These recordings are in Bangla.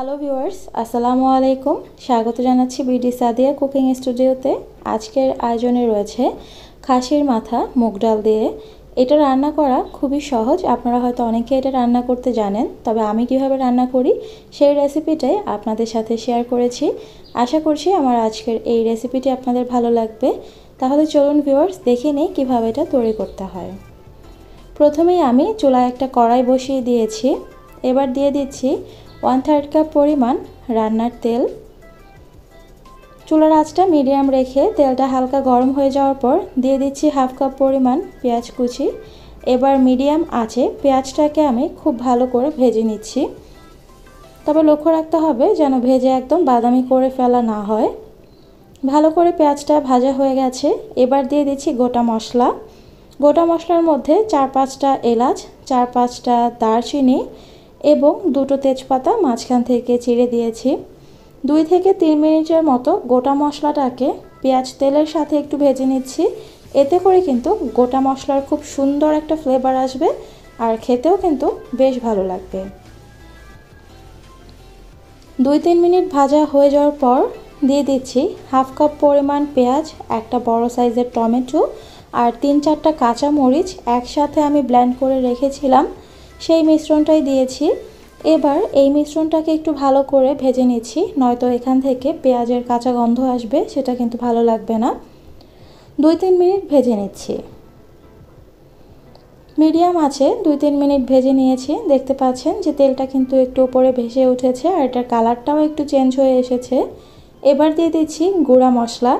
হ্যালো ভিউয়ার্স আসসালামু আলাইকুম স্বাগত জানাচ্ছি বিডি সাদিয়া কুকিং স্টুডিওতে আজকের আয়োজনে রয়েছে খাসির মাথা মুগ ডাল দিয়ে এটা রান্না করা খুবই সহজ আপনারা হয়তো অনেকে এটা রান্না করতে জানেন তবে আমি কিভাবে রান্না করি সেই রেসিপিটাই আপনাদের সাথে শেয়ার করেছি আশা করছি আমার আজকের এই রেসিপিটি আপনাদের ভালো লাগবে তাহলে চলুন ভিউয়ার্স দেখে নেই কীভাবে এটা তৈরি করতে হয় প্রথমেই আমি চুলায় একটা কড়াই বসিয়ে দিয়েছি এবার দিয়ে দিচ্ছি ওয়ান থার্ড কাপ পরিমাণ রান্নার তেল চুলার আঁচটা মিডিয়াম রেখে তেলটা হালকা গরম হয়ে যাওয়ার পর দিয়ে দিচ্ছি হাফ কাপ পরিমাণ পেঁয়াজ কুচি এবার মিডিয়াম আছে পেঁয়াজটাকে আমি খুব ভালো করে ভেজে নিচ্ছি তবে লক্ষ্য রাখতে হবে যেন ভেজে একদম বাদামি করে ফেলা না হয় ভালো করে পেঁয়াজটা ভাজা হয়ে গেছে এবার দিয়ে দিচ্ছি গোটা মশলা গোটা মশলার মধ্যে চার পাঁচটা এলাচ চার পাঁচটা দারচিনি এবং দুটো তেজপাতা মাঝখান থেকে চিড়ে দিয়েছি দুই থেকে তিন মিনিটের মতো গোটা মশলাটাকে পেঁয়াজ তেলের সাথে একটু ভেজে নিচ্ছি এতে করে কিন্তু গোটা মশলার খুব সুন্দর একটা ফ্লেভার আসবে আর খেতেও কিন্তু বেশ ভালো লাগবে দুই তিন মিনিট ভাজা হয়ে যাওয়ার পর দিয়ে দিচ্ছি হাফ কাপ পরিমাণ পেঁয়াজ একটা বড় সাইজের টমেটো আর তিন চারটা কাঁচা মরিচ একসাথে আমি ব্ল্যান্ড করে রেখেছিলাম সেই মিশ্রণটাই দিয়েছি এবার এই মিশ্রণটাকে একটু ভালো করে ভেজে নিচ্ছি নয়তো এখান থেকে পেঁয়াজের কাঁচা গন্ধ আসবে সেটা কিন্তু ভালো লাগবে না দুই তিন মিনিট ভেজে নিচ্ছি মিডিয়াম আছে দুই তিন মিনিট ভেজে নিয়েছি দেখতে পাচ্ছেন যে তেলটা কিন্তু একটু উপরে ভেসে উঠেছে আর এটার কালারটাও একটু চেঞ্জ হয়ে এসেছে এবার দিয়ে দিচ্ছি গুঁড়া মশলা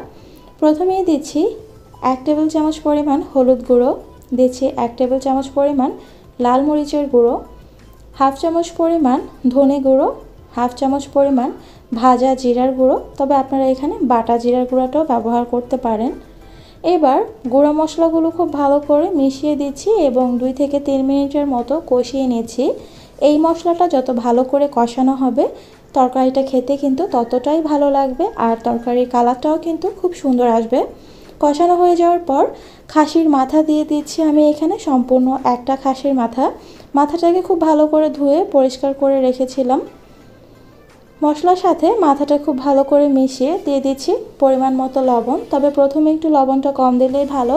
প্রথমেই দিচ্ছি এক টেবিল চামচ পরিমাণ হলুদ গুঁড়ো দিচ্ছি এক টেবিল চামচ পরিমাণ লাল মরিচের গুঁড়ো হাফ চামচ পরিমাণ ধনে গুঁড়ো হাফ চামচ পরিমাণ ভাজা জিরার গুঁড়ো তবে আপনারা এখানে বাটা জিরার গুঁড়োটাও ব্যবহার করতে পারেন এবার গুঁড়ো মশলাগুলো খুব ভালো করে মিশিয়ে দিচ্ছি এবং দুই থেকে তিন মিনিটের মতো কষিয়ে নিয়েছি এই মশলাটা যত ভালো করে কষানো হবে তরকারিটা খেতে কিন্তু ততটাই ভালো লাগবে আর তরকারির কালারটাও কিন্তু খুব সুন্দর আসবে কষানো হয়ে যাওয়ার পর খাসির মাথা দিয়ে দিচ্ছি আমি এখানে সম্পূর্ণ একটা খাসির মাথা মাথাটাকে খুব ভালো করে ধুয়ে পরিষ্কার করে রেখেছিলাম মশলার সাথে মাথাটা খুব ভালো করে মিশিয়ে দিয়ে দিচ্ছি পরিমাণ মতো লবণ তবে প্রথমে একটু লবণটা কম দিলেই ভালো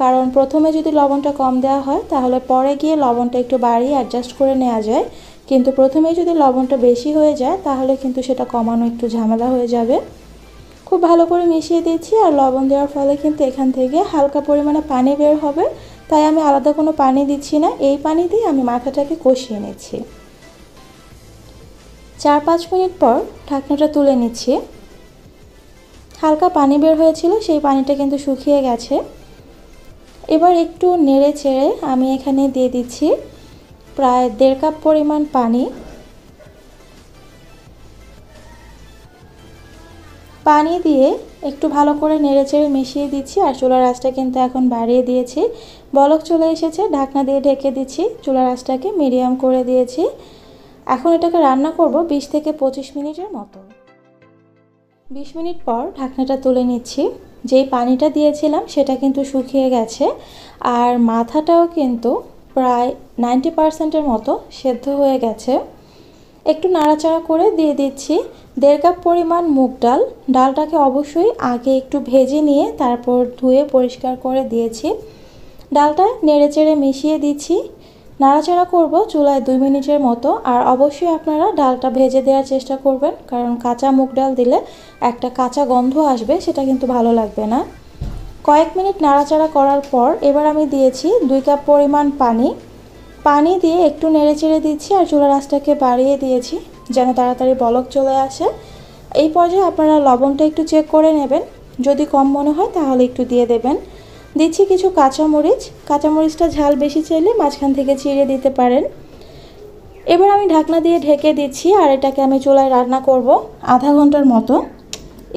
কারণ প্রথমে যদি লবণটা কম দেওয়া হয় তাহলে পরে গিয়ে লবণটা একটু বাড়িয়ে অ্যাডজাস্ট করে নেওয়া যায় কিন্তু প্রথমে যদি লবণটা বেশি হয়ে যায় তাহলে কিন্তু সেটা কমানো একটু ঝামেলা হয়ে যাবে খুব ভালো করে মিশিয়ে দিচ্ছি আর লবণ দেওয়ার ফলে কিন্তু এখান থেকে হালকা পরিমাণে পানি বের হবে তাই আমি আলাদা কোনো পানি দিচ্ছি না এই পানি দিয়ে আমি মাথাটাকে কষিয়ে নিচ্ছি চার পাঁচ মিনিট পর ঢাকনাটা তুলে নিচ্ছি হালকা পানি বের হয়েছিল সেই পানিটা কিন্তু শুকিয়ে গেছে এবার একটু নেড়ে চেড়ে আমি এখানে দিয়ে দিচ্ছি প্রায় দেড় কাপ পরিমাণ পানি পানি দিয়ে একটু ভালো করে নেড়েচেড়ে মিশিয়ে দিচ্ছি আর চুলার আঁচটা কিন্তু এখন বাড়িয়ে দিয়েছি বলক চলে এসেছে ঢাকনা দিয়ে ঢেকে দিচ্ছি চুলার আঁচটাকে মিডিয়াম করে দিয়েছি এখন এটাকে রান্না করব ২০ থেকে ২৫ মিনিটের মতো ২০ মিনিট পর ঢাকনাটা তুলে নিচ্ছি যেই পানিটা দিয়েছিলাম সেটা কিন্তু শুকিয়ে গেছে আর মাথাটাও কিন্তু প্রায় নাইনটি পার্সেন্টের মতো সেদ্ধ হয়ে গেছে একটু নাড়াচাড়া করে দিয়ে দিচ্ছি দেড় কাপ পরিমাণ মুগ ডাল ডালটাকে অবশ্যই আগে একটু ভেজে নিয়ে তারপর ধুয়ে পরিষ্কার করে দিয়েছি ডালটা নেড়েচেড়ে মিশিয়ে দিচ্ছি নাড়াচাড়া করব চুলায় দুই মিনিটের মতো আর অবশ্যই আপনারা ডালটা ভেজে দেওয়ার চেষ্টা করবেন কারণ কাঁচা মুগ ডাল দিলে একটা কাঁচা গন্ধ আসবে সেটা কিন্তু ভালো লাগবে না কয়েক মিনিট নাড়াচাড়া করার পর এবার আমি দিয়েছি দুই কাপ পরিমাণ পানি পানি দিয়ে একটু নেড়ে চেড়ে দিচ্ছি আর চুলার আঁচটাকে বাড়িয়ে দিয়েছি যেন তাড়াতাড়ি বলক চলে আসে এই পর্যায়ে আপনারা লবণটা একটু চেক করে নেবেন যদি কম মনে হয় তাহলে একটু দিয়ে দেবেন দিচ্ছি কিছু কাঁচামরিচ কাঁচামরিচটা ঝাল বেশি চাইলে মাঝখান থেকে চিড়ে দিতে পারেন এবার আমি ঢাকনা দিয়ে ঢেকে দিচ্ছি আর এটাকে আমি চুলায় রান্না করব আধা ঘন্টার মতো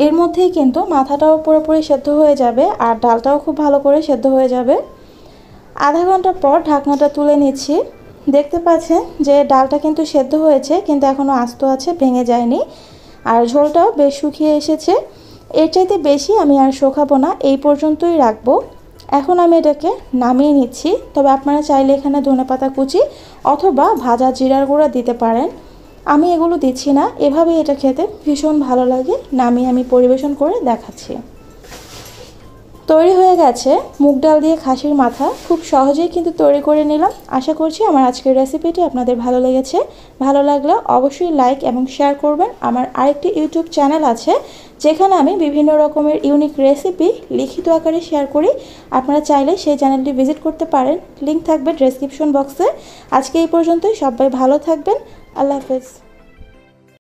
এর মধ্যেই কিন্তু মাথাটাও পুরোপুরি সেদ্ধ হয়ে যাবে আর ডালটাও খুব ভালো করে সেদ্ধ হয়ে যাবে আধা ঘন্টা পর ঢাকনাটা তুলে নিচ্ছি দেখতে পাচ্ছেন যে ডালটা কিন্তু সেদ্ধ হয়েছে কিন্তু এখনও আস্ত আছে ভেঙে যায়নি আর ঝোলটাও বেশ শুকিয়ে এসেছে এর চাইতে বেশি আমি আর শোকাবো না এই পর্যন্তই রাখবো এখন আমি এটাকে নামিয়ে নিচ্ছি তবে আপনারা চাইলে এখানে ধনেপাতা কুচি অথবা ভাজা জিরার গুঁড়া দিতে পারেন আমি এগুলো দিচ্ছি না এভাবেই এটা খেতে ভীষণ ভালো লাগে নামিয়ে আমি পরিবেশন করে দেখাচ্ছি তৈরি হয়ে গেছে মুগ ডাল দিয়ে খাসির মাথা খুব সহজেই কিন্তু তৈরি করে নিলাম আশা করছি আমার আজকের রেসিপিটি আপনাদের ভালো লেগেছে ভালো লাগলে অবশ্যই লাইক এবং শেয়ার করবেন আমার আরেকটি ইউটিউব চ্যানেল আছে যেখানে আমি বিভিন্ন রকমের ইউনিক রেসিপি লিখিত আকারে শেয়ার করি আপনারা চাইলে সেই চ্যানেলটি ভিজিট করতে পারেন লিঙ্ক থাকবে ডেসক্রিপশন বক্সে আজকে এই পর্যন্তই সবাই ভালো থাকবেন আল্লাহ হাফেজ